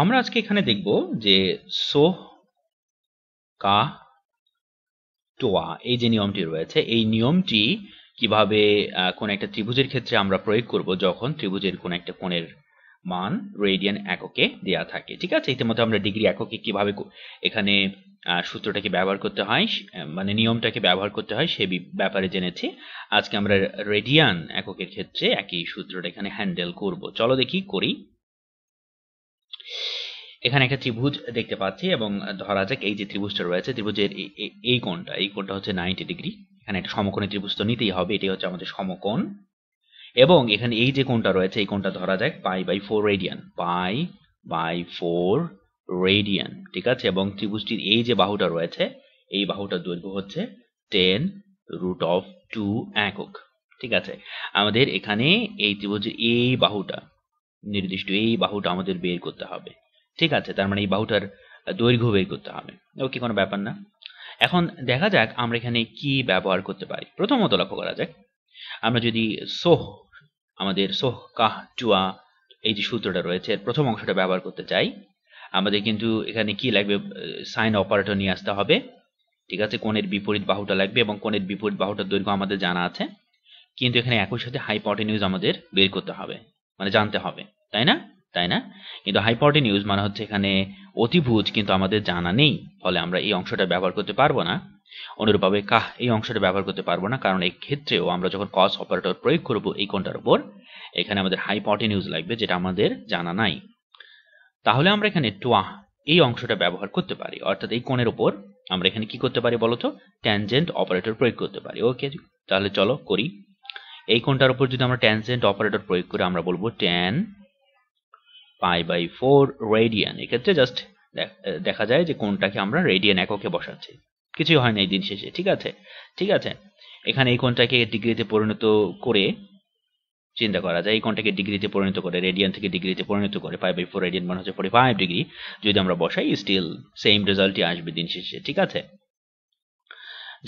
আমরা আজকে এখানে দেখব যে সো কা টোয়া এই যে নিয়মটি রয়েছে এই নিয়মটি কিভাবে কোন একটা ত্রিভুজের ক্ষেত্রে আমরা প্রয়োগ করব যখন ত্রিভুজের কোন একটা কোণের মান রেডিয়ান এককে দেয়া থাকে ঠিক আছে ইতিমধ্যে আমরা ডিগ্রি এককে কিভাবে এখানে সূত্রটাকে ব্যবহার করতে হয় মানে নিয়মটাকে ব্যবহার করতে হয় সে ব্যাপারে জেনেছি আজকে আমরা রেডিয়ান এককের ক্ষেত্রে একই সূত্রটা এখানে হ্যান্ডেল করব চলো দেখি করি এখানে একটা ত্রিভুজ দেখতে পাচ্ছি এবং ধরা যাক এই যে ত্রিভুজটা রয়েছে ত্রিভুজের এই কোণটা এই কোণটা হচ্ছে নাইনটি ডিগ্রি এখানে একটা সমকোণের ত্রিভুজ তো নিতেই হবে এটি হচ্ছে আমাদের সমকোণ এবং এখানে এই যে কোণটা রয়েছে এই কোণটা ধরা যাক pi by four radian pi by four radian ঠিক আছে এবং ত্রিভুজটির এই যে বাহুটা রয়েছে এই বাহুটার দৈর্ঘ্য হচ্ছে টেন রুট অফ টু একক ঠিক আছে আমাদের এখানে এই ত্রিভুজের এই বাহুটা নির্দিষ্ট এই বাহুটা আমাদের বের করতে হবে ঠিক আছে তার মানে এই বাহুটার দৈর্ঘ্য বের করতে হবে ওকে কোনো ব্যাপার না এখন দেখা যাক আমরা এখানে কি ব্যবহার করতে পারি প্রথমত লক্ষ্য করা যাক আমরা যদি সোহ আমাদের সোহ কাহ চুয়া এই যে সূত্রটা রয়েছে প্রথম অংশটা ব্যবহার করতে চাই আমাদের কিন্তু এখানে কি লাগবে সাইন অপারেটর নিয়ে আসতে হবে ঠিক আছে কোনের বিপরীত বাহুটা লাগবে এবং কোনের বিপরীত বাহুটার দৈর্ঘ্য আমাদের জানা আছে কিন্তু এখানে একই সাথে হাইপটেনিউজ আমাদের বের করতে হবে মানে জানতে হবে তাই না তাই না কিন্তু হাইপটেন ইউজ মানে হচ্ছে এখানে অতিভূত কিন্তু আমাদের জানা নেই ফলে আমরা এই অংশটা ব্যবহার করতে পারবো না অনুরূপভাবে কাহ এই অংশটা ব্যবহার করতে পারবো না কারণ এই ক্ষেত্রেও আমরা যখন কস অপারেটর প্রয়োগ করব এই কোনটার উপর এখানে আমাদের হাইপটেন ইউজ লাগবে যেটা আমাদের জানা নাই তাহলে আমরা এখানে টোয়া এই অংশটা ব্যবহার করতে পারি অর্থাৎ এই কোণের উপর আমরা এখানে কি করতে পারি বলতো ট্যানজেন্ট অপারেটর প্রয়োগ করতে পারি ওকে তাহলে চলো করি এই কোনটার উপর যদি আমরা ট্যানজেন্ট অপারেটর প্রয়োগ করে আমরা বলবো tan pi by four radian এক্ষেত্রে জাস্ট দেখা যায় যে কোনটাকে আমরা রেডিয়ান এককে বসাচ্ছি কিছুই হয় না এই দিন শেষে ঠিক আছে ঠিক আছে এখানে এই কোনটাকে ডিগ্রিতে পরিণত করে চিন্তা করা যায় এই কোনটাকে ডিগ্রিতে পরিণত করে রেডিয়ান থেকে ডিগ্রিতে পরিণত করে ফাইভ বাই ফোর রেডিয়ান মানে হচ্ছে ফোর্টি ফাইভ ডিগ্রি যদি আমরা বসাই স্টিল সেম রেজাল্টই আসবে দিন শেষে ঠিক আছে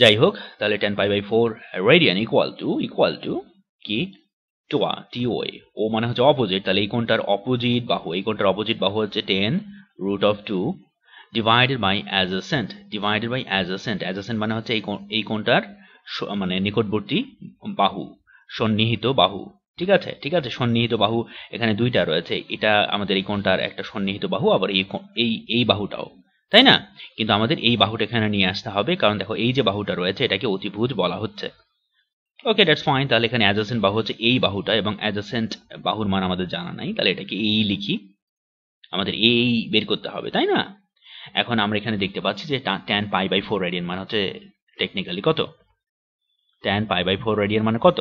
যাই হোক তাহলে tan pi by four radian equal to equal to কি টোয়া টিওয়ে ও মানে হচ্ছে অপোজিট তাহলে এই কোনটার অপোজিট বাহু এই কোনটার অপোজিট বাহু হচ্ছে ten root of two divided by adjacent divided by অ্যাজ অ্যাজ অ্যাজাসেন্ট মানে হচ্ছে এই কোনটার মানে নিকটবর্তী বাহু সন্নিহিত বাহু ঠিক আছে ঠিক আছে সন্নিহিত বাহু এখানে দুইটা রয়েছে এটা আমাদের এই কোনটার একটা সন্নিহিত বাহু আবার এই এই এই বাহুটাও তাই না কিন্তু আমাদের এই বাহুটা এখানে নিয়ে আসতে হবে কারণ দেখো এই যে বাহুটা রয়েছে এটাকে অতিভুজ বলা হচ্ছে ওকে দ্যাটস ফাইন তাহলে এখানে অ্যাডজাসেন্ট বাহু হচ্ছে এই বাহুটা এবং অ্যাডজাসেন্ট বাহুর মান আমাদের জানা নাই তাহলে এটাকে এই লিখি আমাদের এই বের করতে হবে তাই না এখন আমরা এখানে দেখতে পাচ্ছি যে tan pi by four radian মানে হচ্ছে টেকনিক্যালি কত tan pi by four radian মানে কত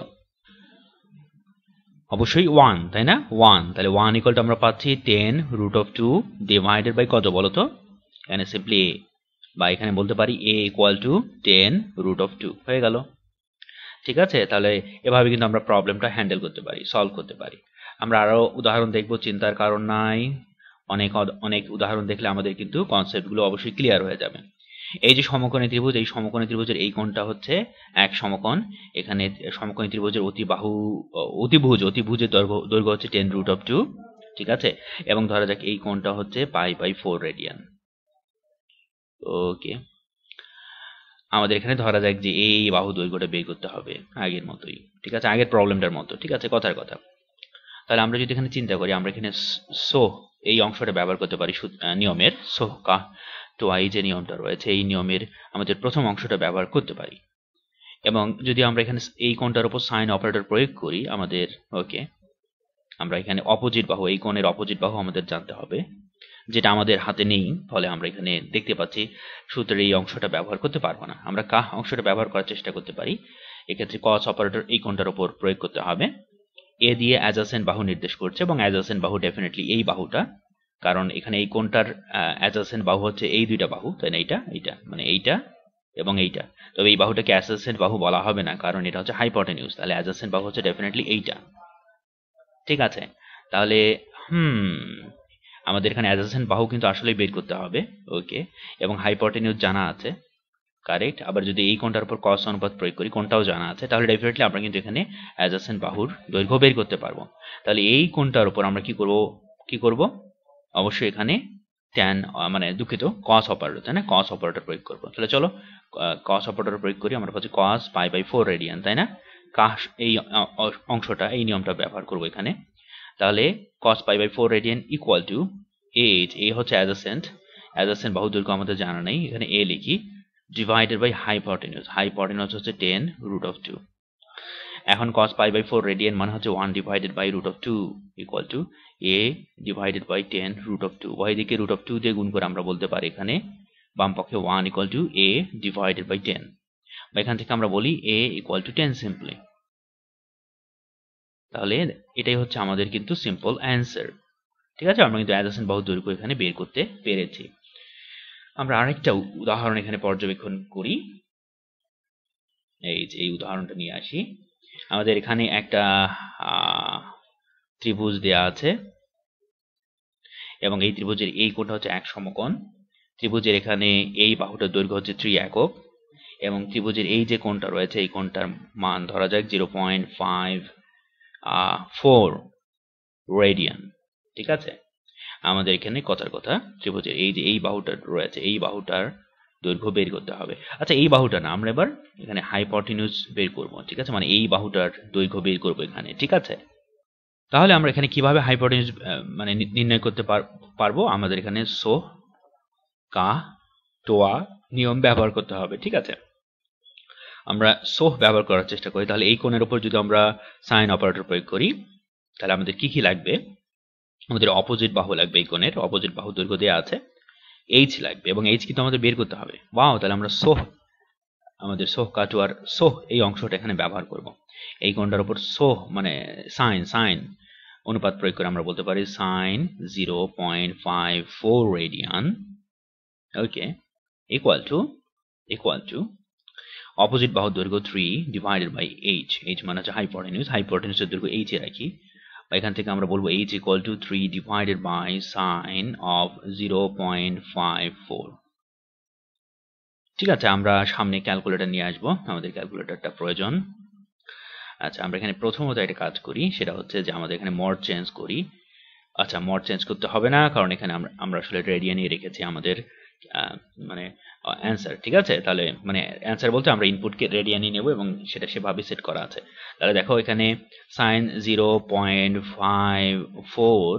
অবশ্যই ওয়ান তাই না ওয়ান তাহলে ওয়ান ইকুয়াল আমরা পাচ্ছি ten root of two divided by কত বলো তো এখানে সিম্পলি বা এখানে বলতে পারি A equal to ten root of two হয়ে গেল ঠিক আছে তাহলে এভাবে কিন্তু আমরা প্রবলেমটা হ্যান্ডেল করতে পারি সলভ করতে পারি আমরা আরও উদাহরণ দেখব চিন্তার কারণ নাই অনেক অনেক উদাহরণ দেখলে আমাদের কিন্তু কনসেপ্টগুলো অবশ্যই ক্লিয়ার হয়ে যাবে এই যে সমকোণী ত্রিভুজ এই সমকোণী ত্রিভুজের এই কোণটা হচ্ছে এক সমকোণ এখানে সমকোণী ত্রিভুজের অতিবাহু অতিভুজ অতিভুজের দৈর্ঘ্য দৈর্ঘ্য হচ্ছে টেন রুট অফ টু ঠিক আছে এবং ধরা যাক এই কোণটা হচ্ছে pi by four radian okay আমাদের এখানে ধরা যাক যে এই বাহু দৈর্ঘ্যটা বের করতে হবে আগের মতোই ঠিক আছে আগের প্রবলেমটার মতো ঠিক আছে কথার কথা তাহলে আমরা যদি এখানে চিন্তা করি আমরা এখানে সো এই অংশটা ব্যবহার করতে পারি নিয়মের সো কা তো এই যে নিয়মটা রয়েছে এই নিয়মের আমাদের প্রথম অংশটা ব্যবহার করতে পারি এবং যদি আমরা এখানে এই কোণটার উপর সাইন অপারেটর প্রয়োগ করি আমাদের ওকে আমরা এখানে অপোজিট বাহু এই কোণের অপোজিট বাহু আমাদের জানতে হবে যেটা আমাদের হাতে নেই ফলে আমরা এখানে দেখতে পাচ্ছি সূত্রের এই অংশটা ব্যবহার করতে পারবো না আমরা কাহ অংশটা ব্যবহার করার চেষ্টা করতে পারি এক্ষেত্রে কস অপারেটর এই কোনটার উপর প্রয়োগ করতে হবে এ দিয়ে অ্যাজাসেন বাহু নির্দেশ করছে এবং অ্যাজাসেন বাহু ডেফিনেটলি এই বাহুটা কারণ এখানে এই কোনটার অ্যাজাসেন বাহু হচ্ছে এই দুইটা বাহু তাই না এইটা এইটা মানে এইটা এবং এইটা তবে এই বাহুটাকে অ্যাজাসেন্ট বাহু বলা হবে না কারণ এটা হচ্ছে নিউজ তাহলে অ্যাজাসেন্ট বাহু হচ্ছে ডেফিনেটলি এইটা ঠিক আছে তাহলে হুম আমাদের এখানে অ্যাডজাসেন্ট বাহু কিন্তু আসলেই বের করতে হবে ওকে এবং হাইপটেনিউজ জানা আছে কারেক্ট আবার যদি এই কোনটার উপর কস অনুপাত প্রয়োগ করি কোনটাও জানা আছে তাহলে ডেফিনেটলি আমরা কিন্তু এখানে অ্যাডজাসেন্ট বাহুর দৈর্ঘ্য বের করতে পারবো তাহলে এই কোনটার উপর আমরা কি করব কি করব অবশ্যই এখানে ট্যান মানে দুঃখিত কস অপারেটর তাই না কস অপারেটর প্রয়োগ করবো তাহলে চলো কস অপারেটর প্রয়োগ করি আমরা কাছে cos pi by four radian তাই না কাস এই অংশটা এই নিয়মটা ব্যবহার করব এখানে তাহলে cos pi by four radian equal to H A হচ্ছে অ্যাডজাসেন্ট অ্যাডজাসেন্ট বাহু দৈর্ঘ্য আমাদের জানা নেই এখানে এ লিখি ডিভাইডেড বাই হাই হাইপটেনিউস হচ্ছে টেন রুট অফ টু এখন cos pi by four radian মানে হচ্ছে one divided by root of two equal to A divided by ten root of two দিকে রুট অফ টু দিয়ে গুণ করে আমরা বলতে পারি এখানে বাম পক্ষে one equal to A divided by ten বা এখান থেকে আমরা বলি A equal to ten simply তাহলে এটাই হচ্ছে আমাদের কিন্তু সিম্পল অ্যান্সার ঠিক আছে আমরা কিন্তু অ্যাডজেসেন্ট বাহু এখানে বের করতে পেরেছি আমরা আরেকটা উদাহরণ এখানে পর্যবেক্ষণ করি এই যে এই উদাহরণটা নিয়ে আসি আমাদের এখানে একটা ত্রিভুজ দেয়া আছে এবং এই ত্রিভুজের এই কোণটা হচ্ছে এক সমকোণ ত্রিভুজের এখানে এই বাহুটার দৈর্ঘ্য হচ্ছে থ্রি একক এবং ত্রিভুজের এই যে কোণটা রয়েছে এই কোণটার মান ধরা যাক zero point five four radian ঠিক আছে আমাদের এখানে কথার কথা ত্রিভুজের এই যে এই বাহুটা রয়েছে এই বাহুটার দৈর্ঘ্য বের করতে হবে আচ্ছা এই বাহুটা না আমরা এবার এখানে হাইপটিনিউজ বের করব ঠিক আছে মানে এই বাহুটার দৈর্ঘ্য বের করব এখানে ঠিক আছে তাহলে আমরা এখানে কিভাবে হাইপটিনিউজ মানে নির্ণয় করতে পারবো আমাদের এখানে সো কা টোয়া নিয়ম ব্যবহার করতে হবে ঠিক আছে আমরা সোহ ব্যবহার করার চেষ্টা করি তাহলে এই কোণের উপর যদি আমরা সাইন অপারেটর প্রয়োগ করি তাহলে আমাদের কি কি লাগবে আমাদের অপোজিট বাহু লাগবে এই কোণের অপোজিট বাহু দৈর্ঘ্য দেওয়া আছে এইচ লাগবে এবং এইচ কিন্তু আমাদের বের করতে হবে ওয়াও তাহলে আমরা সোহ আমাদের সোহ কাটুয়ার সোহ এই অংশটা এখানে ব্যবহার করব এই কোণটার উপর সোহ মানে সাইন সাইন অনুপাত প্রয়োগ করে আমরা বলতে পারি sine zero point five four radian okay equal to equal to opposite বাহু দৈর্ঘ্য three divided by H H মানে হচ্ছে হাইপোটেনিউস হাইপোটেনিউসের দৈর্ঘ্য এইচ এ রাখি বা এখান থেকে আমরা বলবো H equal to three divided by sine of zero point five four ঠিক আছে আমরা সামনে ক্যালকুলেটার নিয়ে আসবো আমাদের ক্যালকুলেটারটা প্রয়োজন আচ্ছা আমরা এখানে প্রথমত একটা কাজ করি সেটা হচ্ছে যে আমাদের এখানে মড চেঞ্জ করি আচ্ছা মড চেঞ্জ করতে হবে না কারণ এখানে আমরা আমরা আসলে রেডিয়ানই রেখেছি আমাদের মানে অ্যান্সার ঠিক আছে তাহলে মানে অ্যান্সার বলতে আমরা ইনপুটকে রেডিয়ানি নেব এবং সেটা সেভাবে সেট করা আছে তাহলে দেখো এখানে sine zero point five four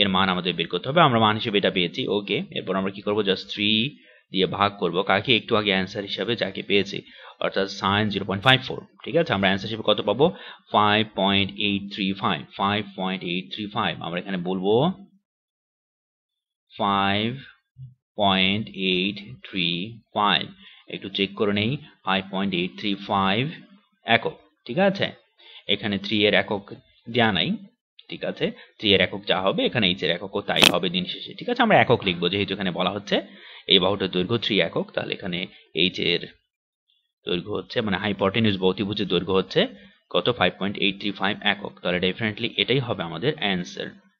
এর মান আমাদের বের করতে হবে আমরা মান হিসেবে এটা পেয়েছি ওকে এরপর আমরা কি করব জাস্ট থ্রি দিয়ে ভাগ করব কাকে একটু আগে অ্যান্সার হিসাবে যাকে পেয়েছি অর্থাৎ sine zero point five four ঠিক আছে আমরা অ্যান্সার হিসেবে কত পাবো five point eight three five five point eight three five আমরা এখানে বলবো five point eight three five একটু চেক করে নেই five point eight three five একক ঠিক আছে এখানে থ্রি এর একক দেওয়া নাই ঠিক আছে থ্রি এর একক যা হবে এখানে এইচ এর এককও তাই হবে দিন শেষে ঠিক আছে আমরা একক লিখবো যেহেতু এখানে বলা হচ্ছে এই বাহুটার দৈর্ঘ্য থ্রি একক তাহলে এখানে এইচ এর দৈর্ঘ্য হচ্ছে মানে হাইপটেনিউজ বহুত্রিভুজের দৈর্ঘ্য হচ্ছে কত five point eight three five একক তাহলে ডেফিনেটলি এটাই হবে আমাদের অ্যান্সার